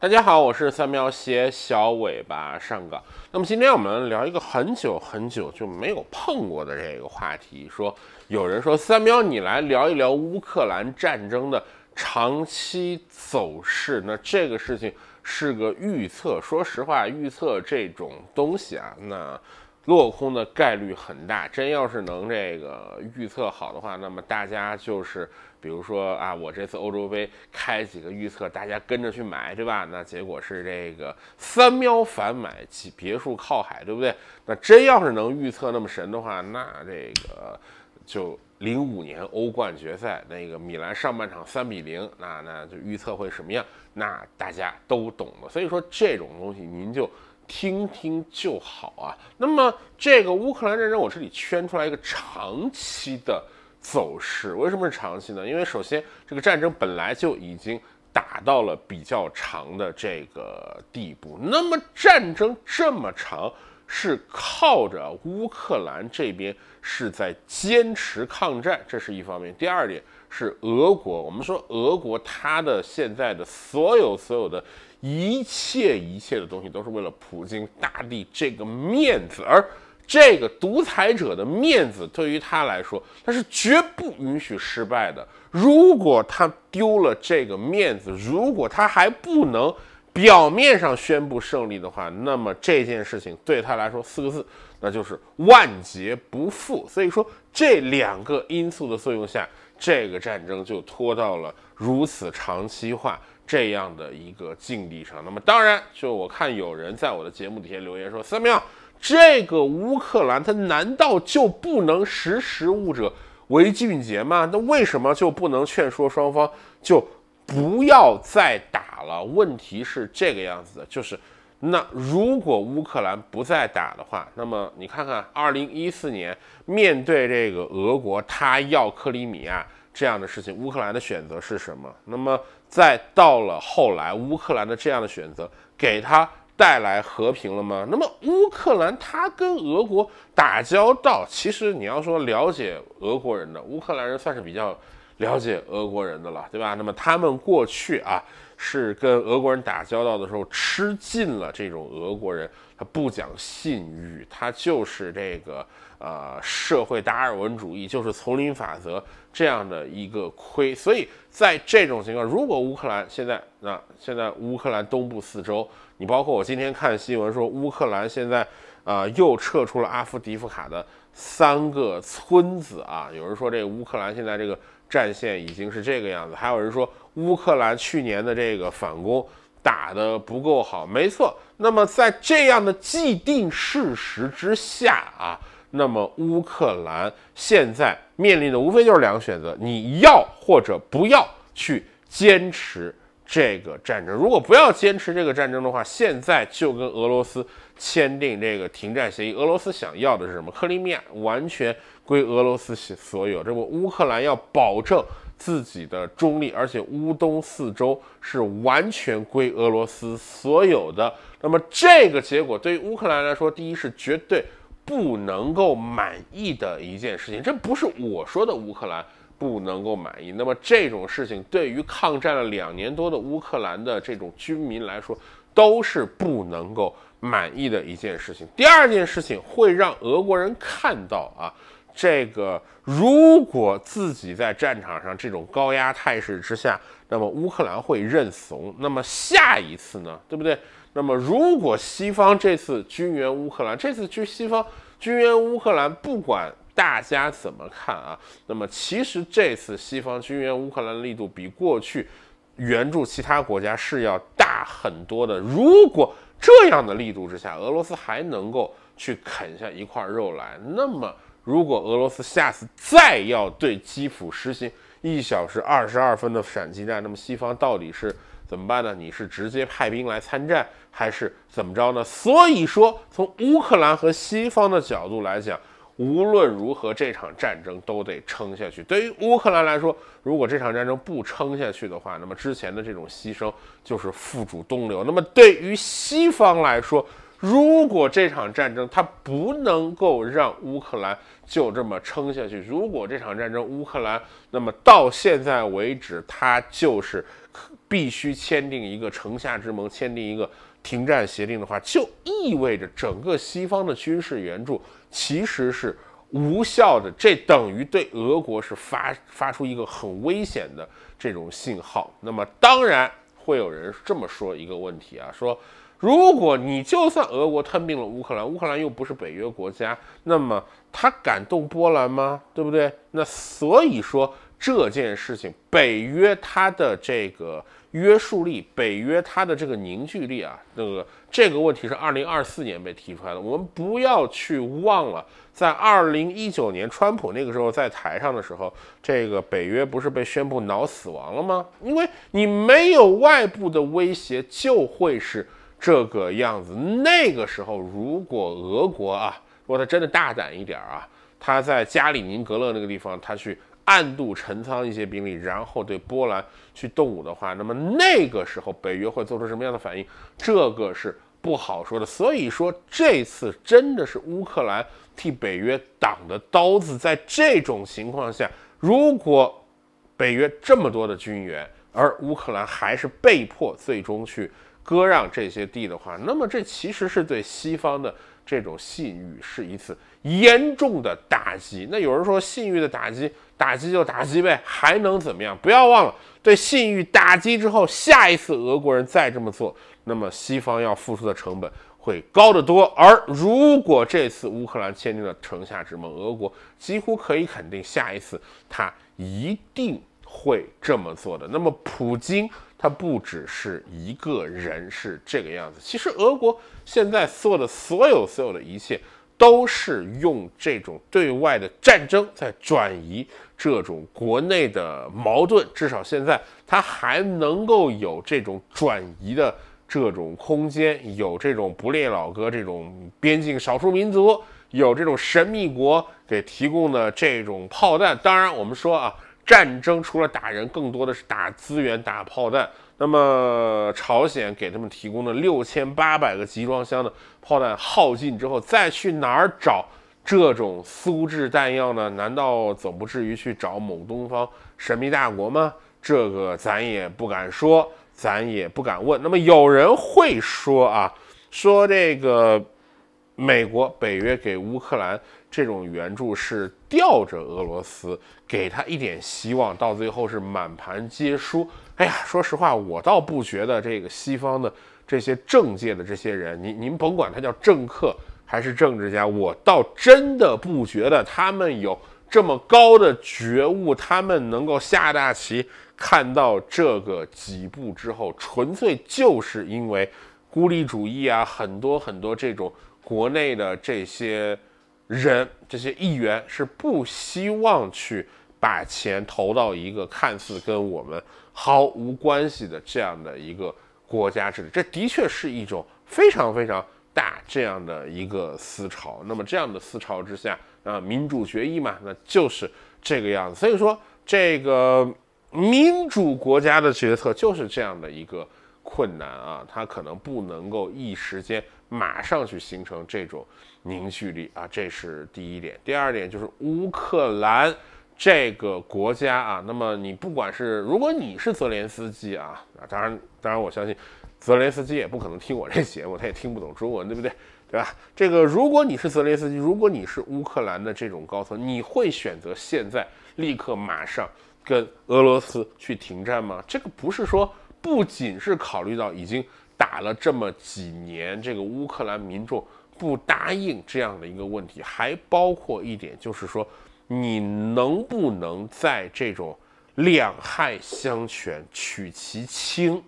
大家好，我是三喵携小尾巴上岗。那么今天我们聊一个很久很久就没有碰过的这个话题，说有人说三喵，你来聊一聊乌克兰战争的长期走势。那这个事情是个预测，说实话，预测这种东西啊，那。落空的概率很大。真要是能这个预测好的话，那么大家就是，比如说啊，我这次欧洲杯开几个预测，大家跟着去买，对吧？那结果是这个三喵反买，几别墅靠海，对不对？那真要是能预测那么神的话，那这个就零五年欧冠决赛，那个米兰上半场三比零，那那就预测会什么样？那大家都懂的。所以说这种东西，您就。听听就好啊。那么这个乌克兰战争，我这里圈出来一个长期的走势。为什么是长期呢？因为首先，这个战争本来就已经打到了比较长的这个地步。那么战争这么长，是靠着乌克兰这边是在坚持抗战，这是一方面。第二点。是俄国。我们说俄国，它的现在的所有、所有的一切、一切的东西，都是为了普京大帝这个面子而这个独裁者的面子，对于他来说，他是绝不允许失败的。如果他丢了这个面子，如果他还不能表面上宣布胜利的话，那么这件事情对他来说，四个字，那就是万劫不复。所以说，这两个因素的作用下。这个战争就拖到了如此长期化这样的一个境地上，那么当然，就我看有人在我的节目底下留言说，三秒，这个乌克兰他难道就不能识时务者为俊杰吗？那为什么就不能劝说双方就不要再打了？问题是这个样子的，就是。那如果乌克兰不再打的话，那么你看看，二零一四年面对这个俄国，他要克里米亚这样的事情，乌克兰的选择是什么？那么再到了后来，乌克兰的这样的选择给他带来和平了吗？那么乌克兰他跟俄国打交道，其实你要说了解俄国人的乌克兰人算是比较了解俄国人的了，对吧？那么他们过去啊。是跟俄国人打交道的时候，吃尽了这种俄国人，他不讲信誉，他就是这个呃社会达尔文主义，就是丛林法则这样的一个亏。所以在这种情况，如果乌克兰现在那现在乌克兰东部四周，你包括我今天看新闻说乌克兰现在啊又撤出了阿夫迪夫卡的。三个村子啊，有人说这个乌克兰现在这个战线已经是这个样子，还有人说乌克兰去年的这个反攻打得不够好。没错，那么在这样的既定事实之下啊，那么乌克兰现在面临的无非就是两个选择：你要或者不要去坚持。这个战争，如果不要坚持这个战争的话，现在就跟俄罗斯签订这个停战协议。俄罗斯想要的是什么？克里米亚完全归俄罗斯所所有，这不，乌克兰要保证自己的中立，而且乌东四周是完全归俄罗斯所有的。那么这个结果对于乌克兰来说，第一是绝对不能够满意的一件事情。这不是我说的，乌克兰。不能够满意，那么这种事情对于抗战了两年多的乌克兰的这种军民来说，都是不能够满意的一件事情。第二件事情会让俄国人看到啊，这个如果自己在战场上这种高压态势之下，那么乌克兰会认怂。那么下一次呢，对不对？那么如果西方这次军援乌克兰，这次去西方军援乌克兰，不管。大家怎么看啊？那么其实这次西方军援乌克兰力度比过去援助其他国家是要大很多的。如果这样的力度之下，俄罗斯还能够去啃下一块肉来，那么如果俄罗斯下次再要对基辅实行一小时二十二分的闪击战，那么西方到底是怎么办呢？你是直接派兵来参战，还是怎么着呢？所以说，从乌克兰和西方的角度来讲。无论如何，这场战争都得撑下去。对于乌克兰来说，如果这场战争不撑下去的话，那么之前的这种牺牲就是付诸东流。那么对于西方来说，如果这场战争它不能够让乌克兰就这么撑下去，如果这场战争乌克兰那么到现在为止它就是必须签订一个城下之盟，签订一个停战协定的话，就意味着整个西方的军事援助。其实是无效的，这等于对俄国是发发出一个很危险的这种信号。那么当然会有人这么说一个问题啊，说如果你就算俄国吞并了乌克兰，乌克兰又不是北约国家，那么他敢动波兰吗？对不对？那所以说。这件事情，北约它的这个约束力，北约它的这个凝聚力啊，那个这个问题是二零二四年被提出来的。我们不要去忘了，在二零一九年，川普那个时候在台上的时候，这个北约不是被宣布脑死亡了吗？因为你没有外部的威胁，就会是这个样子。那个时候，如果俄国啊，如果他真的大胆一点啊，他在加里宁格勒那个地方，他去。暗度陈仓一些兵力，然后对波兰去动武的话，那么那个时候北约会做出什么样的反应？这个是不好说的。所以说这次真的是乌克兰替北约挡的刀子。在这种情况下，如果北约这么多的军援，而乌克兰还是被迫最终去割让这些地的话，那么这其实是对西方的。这种信誉是一次严重的打击。那有人说信誉的打击，打击就打击呗，还能怎么样？不要忘了，对信誉打击之后，下一次俄国人再这么做，那么西方要付出的成本会高得多。而如果这次乌克兰签订了城下之盟，俄国几乎可以肯定，下一次他一定。会这么做的。那么，普京他不只是一个人是这个样子。其实，俄国现在做的所有、所有的一切，都是用这种对外的战争在转移这种国内的矛盾。至少现在，他还能够有这种转移的这种空间，有这种不列老哥这种边境少数民族，有这种神秘国给提供的这种炮弹。当然，我们说啊。战争除了打人，更多的是打资源、打炮弹。那么，朝鲜给他们提供的六千八百个集装箱的炮弹耗尽之后，再去哪儿找这种苏制弹药呢？难道总不至于去找某东方神秘大国吗？这个咱也不敢说，咱也不敢问。那么，有人会说啊，说这个美国、北约给乌克兰。这种援助是吊着俄罗斯，给他一点希望，到最后是满盘皆输。哎呀，说实话，我倒不觉得这个西方的这些政界的这些人，您您甭管他叫政客还是政治家，我倒真的不觉得他们有这么高的觉悟，他们能够下大棋，看到这个几步之后，纯粹就是因为孤立主义啊，很多很多这种国内的这些。人这些议员是不希望去把钱投到一个看似跟我们毫无关系的这样的一个国家治理，这的确是一种非常非常大这样的一个思潮。那么这样的思潮之下，啊，民主决议嘛，那就是这个样子。所以说，这个民主国家的决策就是这样的一个困难啊，他可能不能够一时间。马上去形成这种凝聚力啊，这是第一点。第二点就是乌克兰这个国家啊，那么你不管是如果你是泽连斯基啊啊，当然当然我相信泽连斯基也不可能听我这节目，他也听不懂中文，对不对？对吧？这个如果你是泽连斯基，如果你是乌克兰的这种高层，你会选择现在立刻马上跟俄罗斯去停战吗？这个不是说不仅是考虑到已经。打了这么几年，这个乌克兰民众不答应这样的一个问题，还包括一点，就是说你能不能在这种两害相权取其轻，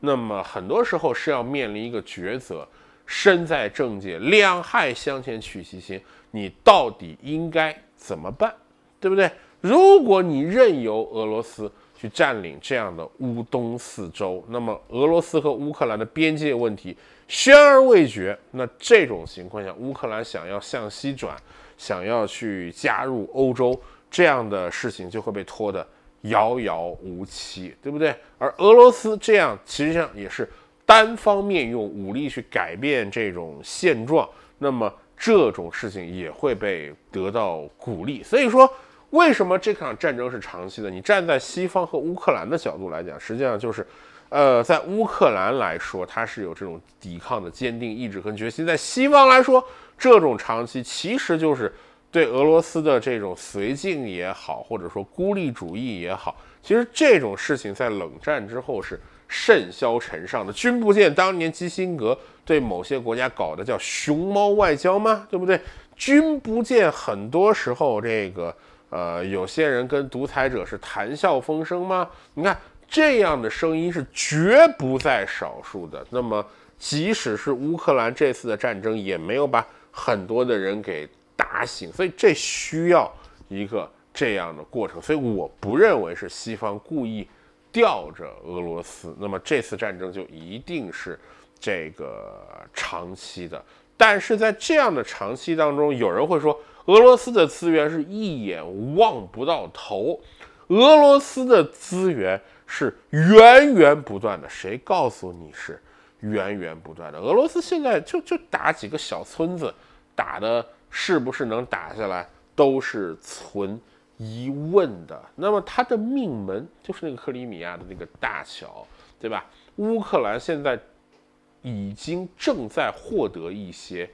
那么很多时候是要面临一个抉择。身在政界，两害相权取其轻，你到底应该怎么办，对不对？如果你任由俄罗斯。去占领这样的乌东四州，那么俄罗斯和乌克兰的边界问题悬而未决。那这种情况下，乌克兰想要向西转，想要去加入欧洲，这样的事情就会被拖得遥遥无期，对不对？而俄罗斯这样，其实上也是单方面用武力去改变这种现状，那么这种事情也会被得到鼓励。所以说。为什么这场战争是长期的？你站在西方和乌克兰的角度来讲，实际上就是，呃，在乌克兰来说，它是有这种抵抗的坚定意志和决心；在西方来说，这种长期其实就是对俄罗斯的这种绥靖也好，或者说孤立主义也好，其实这种事情在冷战之后是甚嚣尘上的。君不见当年基辛格对某些国家搞的叫熊猫外交吗？对不对？君不见很多时候这个。呃，有些人跟独裁者是谈笑风生吗？你看这样的声音是绝不在少数的。那么，即使是乌克兰这次的战争，也没有把很多的人给打醒，所以这需要一个这样的过程。所以，我不认为是西方故意吊着俄罗斯。那么，这次战争就一定是这个长期的。但是在这样的长期当中，有人会说。俄罗斯的资源是一眼望不到头，俄罗斯的资源是源源不断的。谁告诉你是源源不断的？俄罗斯现在就就打几个小村子，打的是不是能打下来都是存疑问的。那么它的命门就是那个克里米亚的那个大桥，对吧？乌克兰现在已经正在获得一些。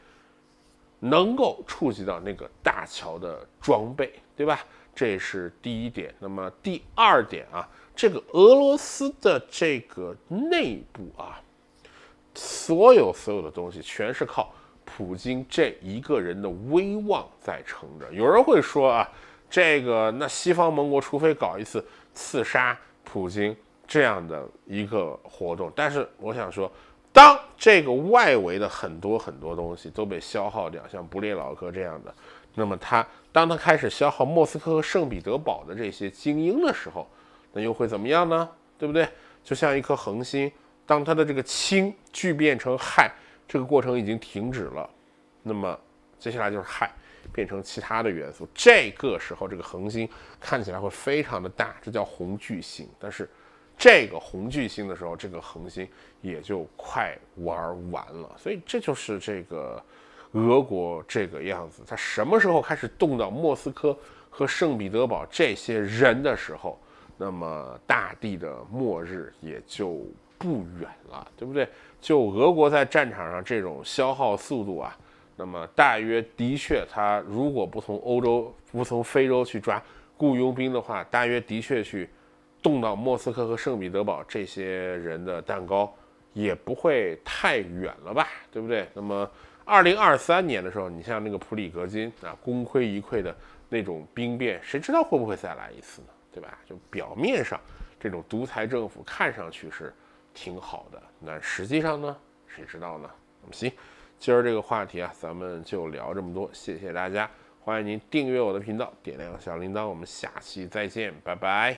能够触及到那个大桥的装备，对吧？这是第一点。那么第二点啊，这个俄罗斯的这个内部啊，所有所有的东西全是靠普京这一个人的威望在撑着。有人会说啊，这个那西方盟国除非搞一次刺杀普京这样的一个活动，但是我想说。当这个外围的很多很多东西都被消耗掉，像不列老哥这样的，那么他当他开始消耗莫斯科和圣彼得堡的这些精英的时候，那又会怎么样呢？对不对？就像一颗恒星，当它的这个氢聚变成氦，这个过程已经停止了，那么接下来就是氦变成其他的元素。这个时候，这个恒星看起来会非常的大，这叫红巨星。但是这个红巨星的时候，这个恒星也就快玩完了。所以这就是这个俄国这个样子。它什么时候开始动到莫斯科和圣彼得堡这些人的时候，那么大地的末日也就不远了，对不对？就俄国在战场上这种消耗速度啊，那么大约的确，他如果不从欧洲、不从非洲去抓雇佣兵的话，大约的确去。动到莫斯科和圣彼得堡这些人的蛋糕，也不会太远了吧？对不对？那么二零二三年的时候，你像那个普里格金啊，功亏一篑的那种兵变，谁知道会不会再来一次呢？对吧？就表面上这种独裁政府看上去是挺好的，那实际上呢？谁知道呢？那么行，今儿这个话题啊，咱们就聊这么多。谢谢大家，欢迎您订阅我的频道，点亮小铃铛。我们下期再见，拜拜。